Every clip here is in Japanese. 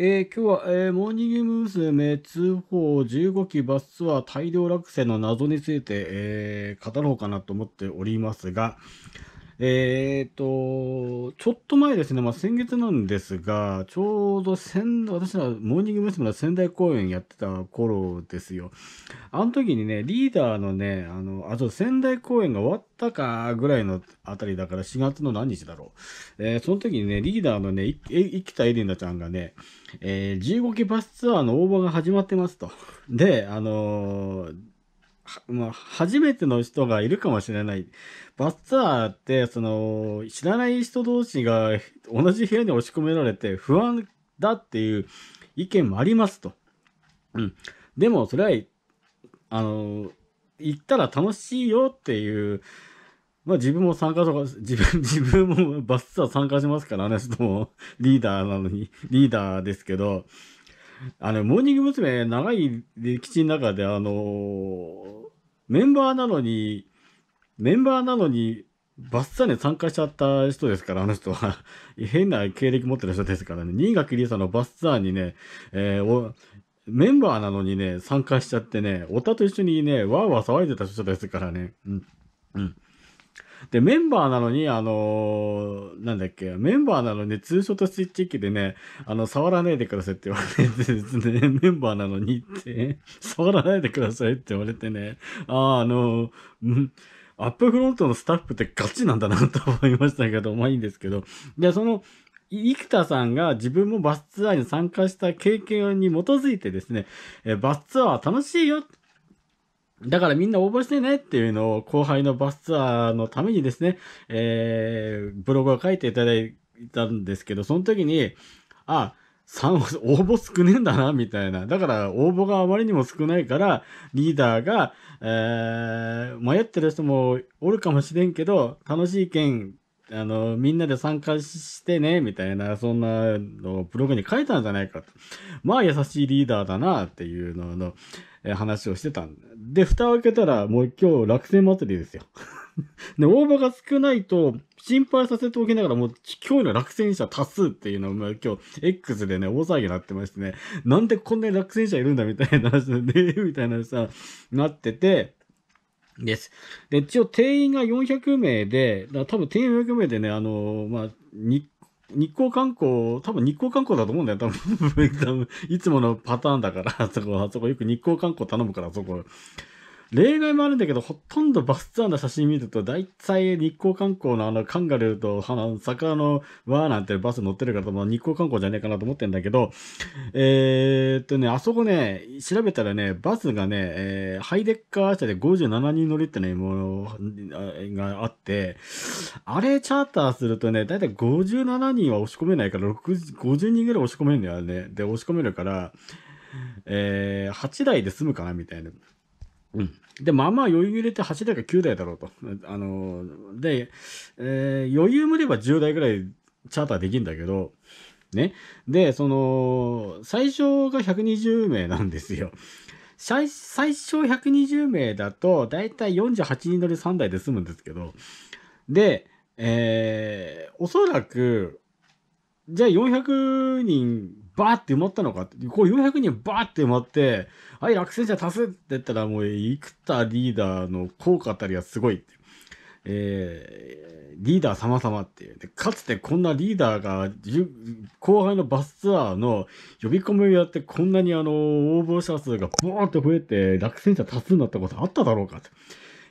えー、今日は、えー、モーニング娘。通報15期バスツアー大量落選の謎について、えー、語ろうかなと思っておりますが、えーと、ちょっと前ですね、まあ、先月なんですが、ちょうど仙私らモーニング娘。の仙台公演やってた頃ですよ。あの時にね、リーダーのね、あの、あと仙台公演が終わったかぐらいのあたりだから4月の何日だろう。えー、その時にね、リーダーのね、生きたエリナちゃんがね、えー、15期バスツアーの応募が始まってますと。で、あのーまあ、初めての人がいるかもしれない。バスツアーって、その、知らない人同士が同じ部屋に押し込められて不安だっていう意見もありますと。うん。でも、それは、あの、行ったら楽しいよっていう、まあ自分も参加とか、自分、自分もバスツアー参加しますからね、ちょっともリーダーなのに、リーダーですけど、あの、モーニング娘。長い歴史の中で、あのー、メンバーなのに、メンバーなのに、バッサリ参加しちゃった人ですから、あの人は。変な経歴持ってる人ですからね。新垣理沙のバッサーにね、えー、メンバーなのにね、参加しちゃってね、オタと一緒にね、わーわー騒いでた人ですからね。うん。うん。で、メンバーなのに、あのー、なんだっけ、メンバーなのに、通所とスイッチ機でね、あの、触らないでくださいって言われてですね、メンバーなのにって、触らないでくださいって言われてね、ああ、あのー、アップフロントのスタッフってガチなんだなと思いましたけど、まあいいんですけど、で、その、生田さんが自分もバスツアーに参加した経験に基づいてですね、えバスツアー楽しいよだからみんな応募してねっていうのを後輩のバスツアーのためにですね、えー、ブログを書いていただいたんですけど、その時に、あ、3応募少ねえんだな、みたいな。だから応募があまりにも少ないから、リーダーが、えー、迷ってる人もおるかもしれんけど、楽しい件、あの、みんなで参加してね、みたいな、そんなのをブログに書いたんじゃないかと。まあ、優しいリーダーだな、っていうのの、え話をしてたんで、蓋を開けたら、もう今日楽天祭りですよ。で、応募が少ないと、心配させておきながら、もう今日の落選者多数っていうのは、今日 X でね、大騒ぎになってましてね、なんでこんなに落選者いるんだみたいな話で、ね、みたいなさ、なってて、です。で、一応定員が400名で、だ多分定員400名でね、あのー、まあ、日光観光、多分日光観光だと思うんだよ。多分、多分いつものパターンだから、あそこ、あそこよく日光観光頼むから、あそこ。例外もあるんだけど、ほとんどバスツアーの写真見ると、大体日光観光のあの、カンガルーと、あの、魚のわーなんてバス乗ってるから、まあ、日光観光じゃねえかなと思ってんだけど、えー、っとね、あそこね、調べたらね、バスがね、えー、ハイデッカー車で57人乗りってね、ものがあって、あれチャーターするとね、だいたい57人は押し込めないから、50人ぐらい押し込めるんだよね。で、押し込めるから、えー、8台で済むかなみたいな。うん、で、まあまあ余裕入れて8台か9台だろうと。あのー、で、えー、余裕無れば10台ぐらいチャーターできるんだけど、ね。で、その、最初が120名なんですよ。最最初120名だと、だいたい48人乗り3台で済むんですけど、で、えー、おそらく、じゃあ400人バーって埋まったのかこう400人バーって埋まって、はい、落選者多数って言ったら、もう、幾田リーダーの効果あたりはすごいって。えー、リーダー様様っていう。かつてこんなリーダーが、後輩のバスツアーの呼び込みをやって、こんなにあの、応募者数がボーンと増えて、落選者多数になったことあっただろうかと。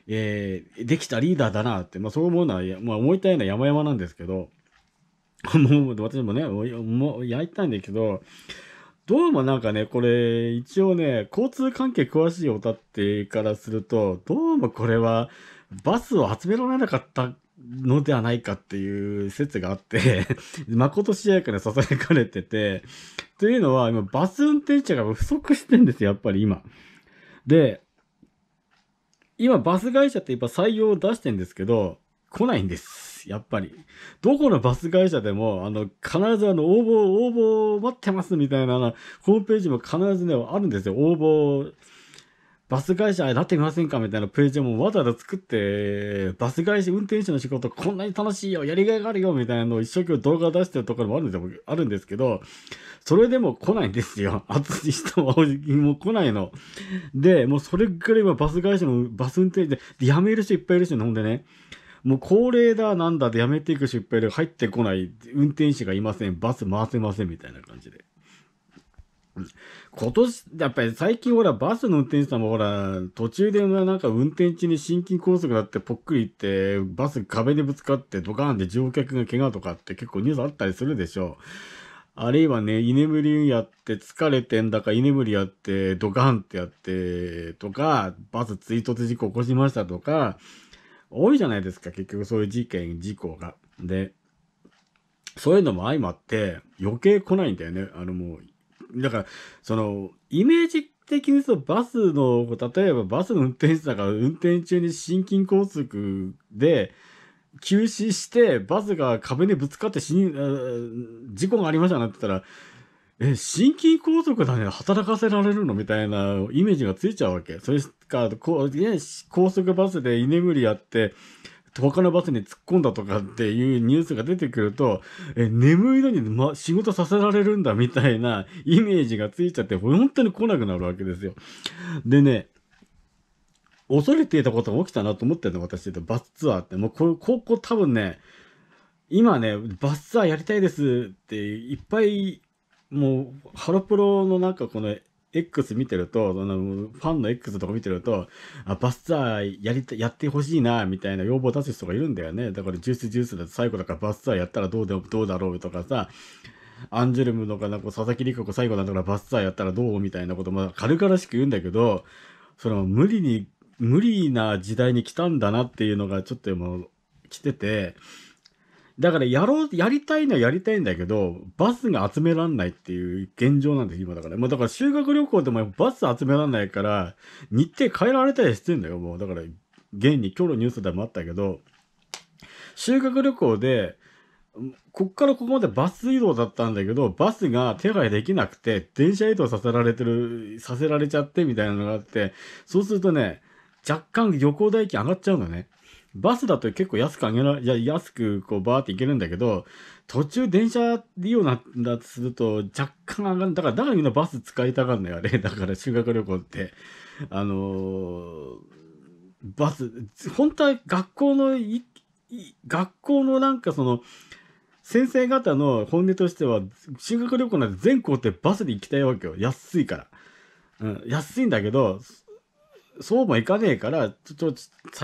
えー、できたリーダーだなって、まあそう思うのは、まあ思いたいのは山々なんですけど、も う私もね、もうやりたいんだけど、どうもなんかね、これ、一応ね、交通関係詳しいおたってからすると、どうもこれは、バスを集められなかったのではないかっていう説があって誠 しやかに囁かれてて、というのは、今、バス運転手が不足してんですよ、やっぱり今。で、今、バス会社ってやっぱ採用を出してんですけど、来ないんです。。やっぱり。どこのバス会社でも、あの、必ずあの、応募、応募待ってますみたいな、ホームページも必ずね、あるんですよ。応募、バス会社になってみませんかみたいなページもわざわざ作って、バス会社運転手の仕事こんなに楽しいよ、やりがいがあるよ、みたいなのを一生懸命動画出してるところもあるんですよ、あるんですけど、それでも来ないんですよ。暑い人ももうも来ないの。で、もうそれぐらいバス会社のバス運転手で、辞める人いっぱいいるし、ほんでね。もう高齢だなんだでやめていく失敗で入ってこない、運転手がいません、バス回せませんみたいな感じで。今年、やっぱり最近ほら、バスの運転手さんもほら、途中でなんか運転中に心筋梗塞だってぽっくりいって、バス壁にぶつかってドカーンで乗客が怪我とかって結構ニュースあったりするでしょう。あるいはね、居眠りやって疲れてんだか居眠りやってドカーンってやってとか、バス追突事故起こしましたとか、多いじゃないですか、結局そういう事件、事故が。で、そういうのも相まって余計来ないんだよね。あのもう、だから、その、イメージ的にそと、バスの、例えばバスの運転手さんが運転中に心筋梗塞で、休止して、バスが壁にぶつかって死に、事故がありましたなって言ったら、え、心筋梗塞だね、働かせられるのみたいなイメージがついちゃうわけ。それか、こ高速バスで居眠りやって、他のバスに突っ込んだとかっていうニュースが出てくると、え、眠いのに、ま、仕事させられるんだみたいなイメージがついちゃって、本当に来なくなるわけですよ。でね、恐れていたことが起きたなと思ってるの、私。バスツアーって。もう高ここ多分ね、今ね、バスツアーやりたいですって、いっぱい、もう、ハロプロのなんかこの X 見てると、そのファンの X とか見てると、あ、バスターやりた、やってほしいな、みたいな要望を出す人がいるんだよね。だからジュースジュースだと最後だからバスターやったらどうでどうだろうとかさ、アンジュルムのかなこう佐々木陸子最後だからバスターやったらどうみたいなことも軽々しく言うんだけど、その無理に、無理な時代に来たんだなっていうのがちょっともう来てて、だからやろう、やりたいのはやりたいんだけど、バスが集めらんないっていう現状なんです、今だから。もうだから修学旅行でもバス集めらんないから、日程変えられたりしてんだよ、もう。だから、現に今日のニュースでもあったけど、修学旅行で、こっからここまでバス移動だったんだけど、バスが手配できなくて、電車移動させられてる、させられちゃってみたいなのがあって、そうするとね、若干旅行代金上がっちゃうのね。バスだと結構安く上げらいや安くこうバーって行けるんだけど途中電車利用なんだとすると若干上がるだからだからみんなバス使いたがるのよあれ だから修学旅行ってあのー、バス本当は学校のい学校のなんかその先生方の本音としては修学旅行なんて全校ってバスで行きたいわけよ安いから、うん、安いんだけどそうもいかねえから、ちょっと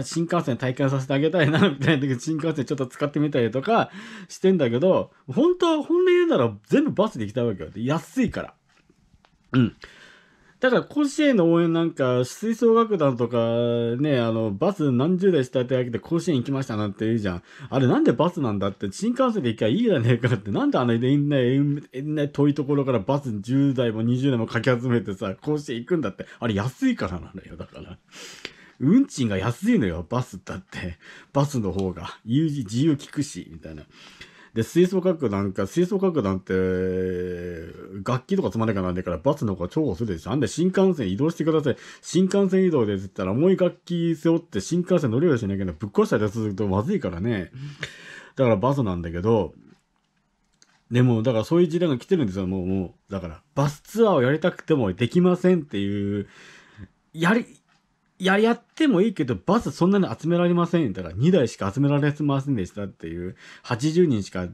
新幹線体験させてあげたいな、みたいな時、新幹線ちょっと使ってみたりとかしてんだけど、本当は、本音言うなら全部バスで行きたいわけよ。安いから。うん。ただ、甲子園の応援なんか、吹奏楽団とか、ね、あの、バス何十台下て上けて甲子園行きましたなんて言うじゃん。あれなんでバスなんだって、新幹線で行きゃいいじゃねえかって、なんであの、ね、えんな遠いところからバス10台も20台もかき集めてさ、甲子園行くんだって、あれ安いからなのよ、だから。運賃が安いのよ、バスだって。バスの方が。自由聞くし、みたいな。で、吹奏楽んか、吹奏楽なって、楽器とかつまないかなんねから、バスの方が重宝するでしょ。あんで新幹線移動してください。新幹線移動でって言ったら、重い楽器背負って新幹線乗り降りしなきゃなぶっ壊したりするとまずいからね。だからバスなんだけど、でも、だからそういう事例が来てるんですよ、もう、もう。だから、バスツアーをやりたくてもできませんっていう、やり、いや、やってもいいけど、バスそんなに集められませんって言ったら、2台しか集められませんでしたっていう、80人しか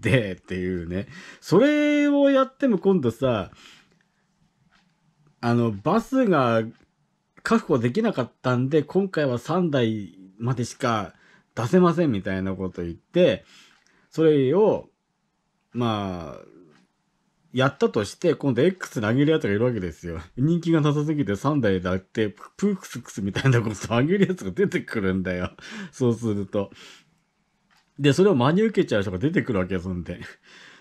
でっていうね。それをやっても今度さ、あの、バスが確保できなかったんで、今回は3台までしか出せませんみたいなこと言って、それを、まあ、やったとして、今度 X 投げるやつがいるわけですよ。人気がなさすぎて3台だって、プークスクスみたいなこと上げるやつが出てくるんだよ。そうすると。で、それを真に受けちゃう人が出てくるわけでそんで。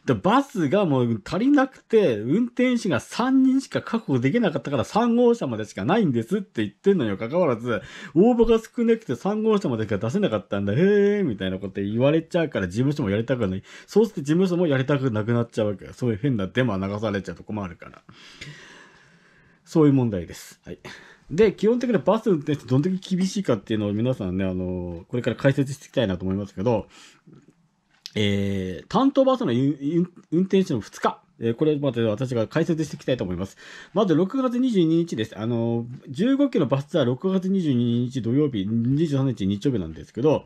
で、バスがもう足りなくて、運転手が3人しか確保できなかったから3号車までしかないんですって言ってんのに関かかわらず、応募が少なくて3号車までしか出せなかったんだ、へーみたいなこと言われちゃうから事務所もやりたくない。そうして事務所もやりたくなくなっちゃうわけ。そういう変なデマ流されちゃうと困るから。そういう問題です。はい。で、基本的にバス運転手どんだけ厳しいかっていうのを皆さんね、あのこれから解説していきたいなと思いますけど、えー、担当バスの運転手の2日、えー、これまで私が解説していきたいと思います。まず6月22日です。あの、15キロバスツアー6月22日土曜日、23日日曜日なんですけど、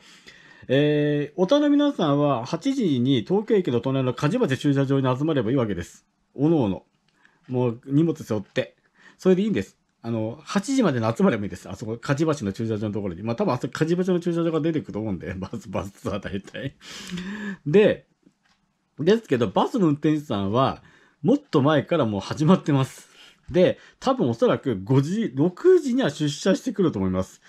えー、おたの皆さんは8時に東京駅の隣の梶町駐車場に集まればいいわけです。おのおの。もう荷物背負って。それでいいんです。あの、8時までの集までもいいです。あそこ、火事橋の駐車場のところに。まあ、多分あそこ、火事橋の駐車場が出てくると思うんで、バス、バスは大体。で、ですけど、バスの運転手さんは、もっと前からもう始まってます。で、多分おそらく5時、6時には出社してくると思います。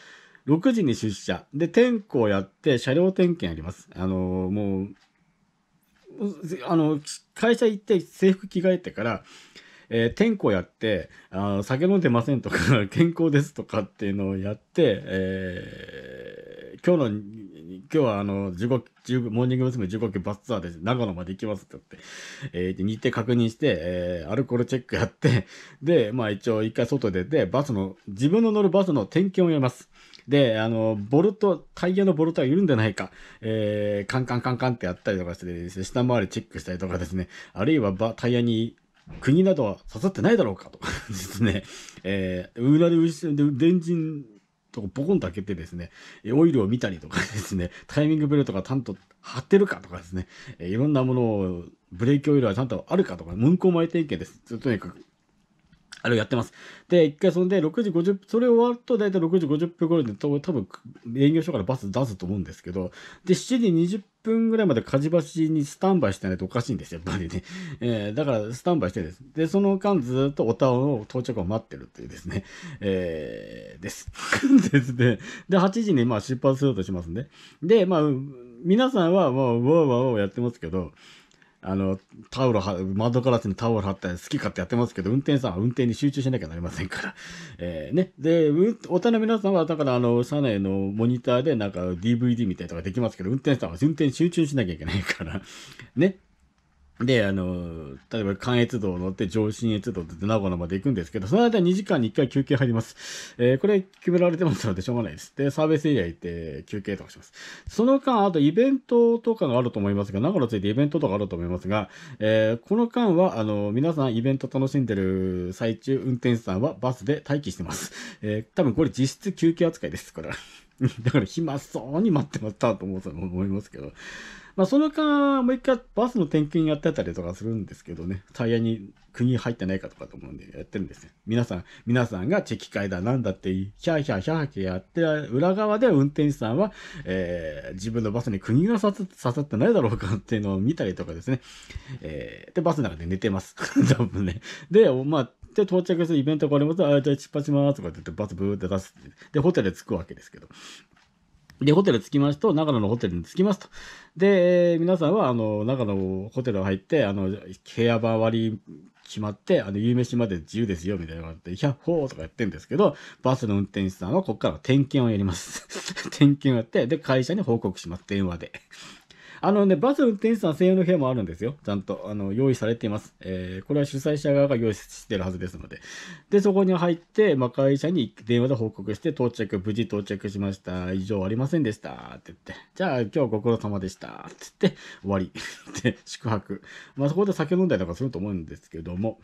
6時に出社。で、点呼をやって、車両点検やります。あのー、もう、あの、会社行って制服着替えてから、えー、天候やってあ酒飲んでませんとか 健康ですとかっていうのをやって、えー、今日の今日はあの15モーニング娘。15期バスツアーで長野まで行きますってって、えー、日程確認して、えー、アルコールチェックやって でまあ一応一回外出てバスの自分の乗るバスの点検をやります。で、あの、ボルト、タイヤのボルトが緩んでないか、えー、カンカンカンカンってやったりとかして、下回りチェックしたりとかですね、あるいはバタイヤに国などは刺さってないだろうかと ですね、えー、で電人とかボコンと開けてですね、オイルを見たりとか ですね、タイミングブレとかちゃんと張ってるかとかですね、えー、いろんなものを、ブレーキオイルはちゃんとあるかとか、文庫前点検です。とにかくあれをやってます。で、一回そんで、6時50分、それ終わると大体6時50分頃で、多分営業所からバス出すと思うんですけど、で、7時20分ぐらいまで火事橋にスタンバイしてないとおかしいんですよ、やっぱりね。えー、だからスタンバイしてです。で、その間ずっとおたおの到着を待ってるっていうですね、えー、です。ですね。で、8時にまあ出発しようとしますんで。で、まあ、皆さんはもう、わーわーわーやってますけど、あの、タオルは、窓ガラスにタオル貼ったり好き勝手やってますけど、運転さんは運転に集中しなきゃなりませんから。えー、ね。で、うん、大人の皆さんは、だから、あの、車内のモニターでなんか DVD みたいとかできますけど、運転さんは運転集中しなきゃいけないから。ね。で、あの、例えば関越道を乗って上信越道って名古屋まで行くんですけど、その間2時間に1回休憩入ります。えー、これ決められてますのでしょうがないです。で、サービスエリア行って休憩とかします。その間、あとイベントとかがあると思いますが、名古屋ついてイベントとかあると思いますが、えー、この間は、あの、皆さんイベント楽しんでる最中、運転手さんはバスで待機してます。えー、多分これ実質休憩扱いです、これは。だから暇そうに待ってましたと思うと思いますけど。まあ、その間、もう一回バスの点検やってたりとかするんですけどね、タイヤに国入ってないかとかと思うんでやってるんですね。皆さん、皆さんがチェキ会だなんだって、ヒャーヒャーヒャーヒャーやって、裏側で運転手さんは、えー、自分のバスに国が刺さってないだろうかっていうのを見たりとかですね。えー、で、バスの中で寝てます。多分ね。で、まあ、で、到着するイベントがありますあ、じゃあ出発しますとかって言って、バスブーって出す。で、ホテル着くわけですけど。で、ホテル着きますと、長野のホテルに着きますと。で、皆さんは、あの、長野ホテル入って、あの、部屋場割決まって、あの、夕飯まで自由ですよ、みたいなことで、ヤッホーとかやってんですけど、バスの運転手さんはこっから点検をやります。点検をやって、で、会社に報告します、電話で。あのね、バス運転手さん専用の部屋もあるんですよ。ちゃんと、あの、用意されています。えー、これは主催者側が用意してるはずですので。で、そこに入って、まあ、会社に電話で報告して、到着、無事到着しました。以上ありませんでした。って言って。じゃあ、今日ご苦労様でした。って言って、終わり。で、宿泊。まあ、そこで酒飲んだりとかすると思うんですけども、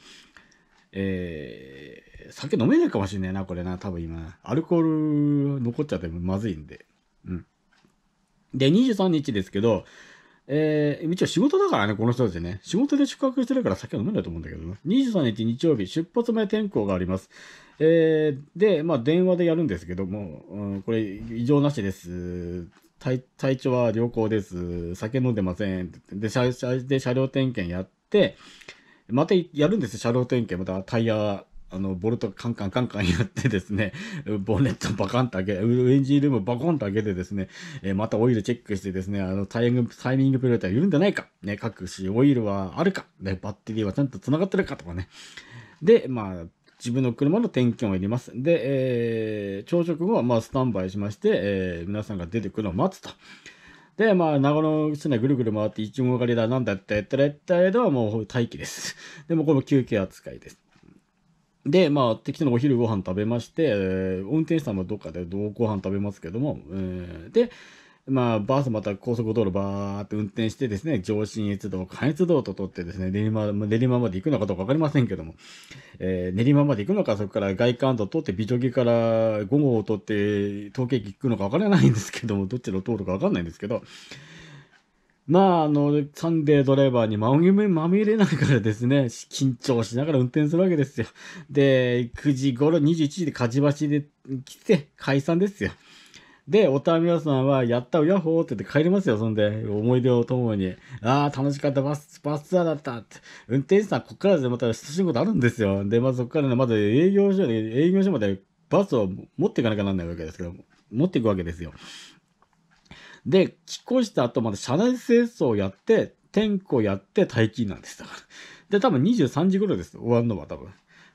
えー、酒飲めないかもしれないな、これな、多分今。アルコール残っちゃってまずいんで。うん。で、23日ですけど、えー、一応仕事だからね、この人たちね。仕事で宿泊してるから酒飲めないと思うんだけどね。23日日曜日、出発前天候があります。えー、で、まあ電話でやるんですけども、うん、これ異常なしです。体体調は良好です。酒飲んでません。で、車で車両点検やって、またやるんですよ、車両点検。またタイヤあの、ボルトカンカンカンカンやってですね、ボンネットバカンと開け、エンジンルームバコンと開けてですね、えー、またオイルチェックしてですね、あの、タイミング、タイミングプレートは緩んでないか、ね、各種オイルはあるか、ね、バッテリーはちゃんと繋がってるかとかね。で、まあ、自分の車の点検を入れます。で、えー、朝食後はまあスタンバイしまして、えー、皆さんが出てくるのを待つと。で、まあ、長野市内ぐるぐる回って、いちご狩りだ、なんだって、っらやってれではもう待機です。でも、これも休憩扱いです。で、まあ、適当なお昼ご飯食べまして、えー、運転手さんもどっかでどうご飯食べますけども、えー、で、まあ、バースまた高速道路バーって運転してですね、上信越道、関越道と取ってですね、練馬、練馬まで行くのかどうかわかりませんけども、えー、練馬まで行くのか、そこから外環道取って、美女木から午後を取って、東京駅行くのかわからないんですけども、どっちの通るかわかんないんですけど、まあ、あの、サンデードライバーにまみれながらですね、緊張しながら運転するわけですよ。で、9時頃、21時で火事橋で来て、解散ですよ。で、おたみやさんは、やったうやっほーって言って帰りますよ、そんで。思い出をともに。ああ、楽しかった、バス、バスツアーだったって。運転手さん、こっからでまた仕事あるんですよ。で、まあ、そっからね、まず営業所で、営業所までバスを持っていかなきゃなんないわけですけど、持っていくわけですよ。で、帰国した後まで車内清掃をやって、点呼やって待機なんです。だから。で、多分23時頃です。終わるのは多分。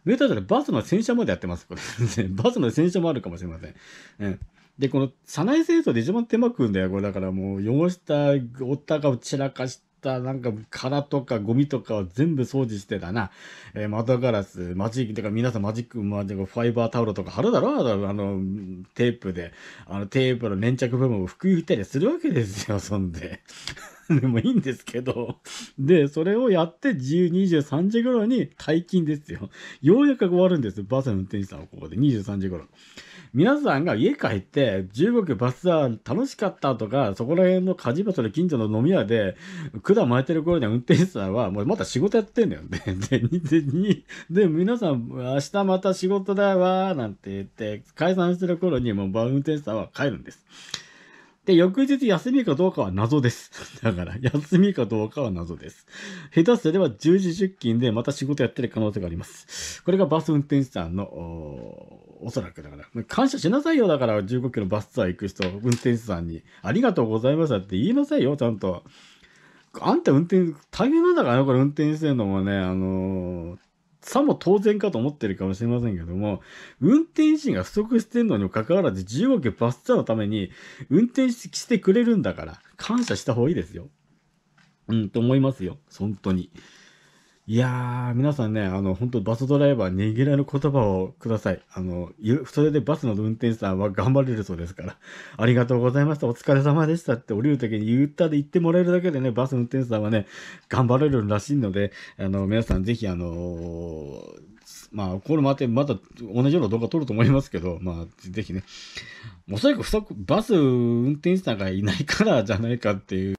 メーターでバスの洗車までやってます。これ。バスの洗車もあるかもしれません。うん。で、この車内清掃で一番手間くんだよ。これだからもう汚したおったかを散らかしったなんか殻とかゴミとかを全部掃除してたな。えー、窓ガラス、マジック、てか皆さんマジック、マジック、ファイバータオルとか貼るだろあの、テープで、あの、テープの粘着部分を拭き拭いたりするわけですよ、そんで。でもいいんですけど。で、それをやって2 3時頃に解禁ですよ。ようやく終わるんですバスの運転手さんはここで23時頃。皆さんが家帰って15区バスは楽しかったとか、そこら辺の火事場所の近所の飲み屋で管巻いてる頃には運転手さんはもうまた仕事やってんだよ、ね。で、で、で、で皆さん明日また仕事だわなんて言って解散してる頃にもう運転手さんは帰るんです。で、翌日休みかどうかは謎です。だから、休みかどうかは謎です。下手すれば10時出勤でまた仕事やってる可能性があります。これがバス運転手さんの、おおそらくだから、感謝しなさいよ。だから、15キロバスツアー行く人、運転手さんに、ありがとうございましたって言いなさいよ、ちゃんと。あんた運転、大変なんだからね、これ運転してんのもね、あのー、さも当然かと思ってるかもしれませんけども、運転士が不足してるのにもかかわらず自由億バスツアーのために運転してくれるんだから、感謝した方がいいですよ。うん、と思いますよ。本当に。いやー、皆さんね、あの、本当バスドライバー、ねぎらいの言葉をください。あの、それでバスの運転手さんは頑張れるそうですから、ありがとうございました、お疲れ様でしたって降りるときに言ったで言ってもらえるだけでね、バス運転手さんはね、頑張れるらしいので、あの、皆さんぜひ、あのー、まあ、これまた、また同じような動画撮ると思いますけど、まあ、ぜひね、おそらくバス運転手さんがいないからじゃないかっていう。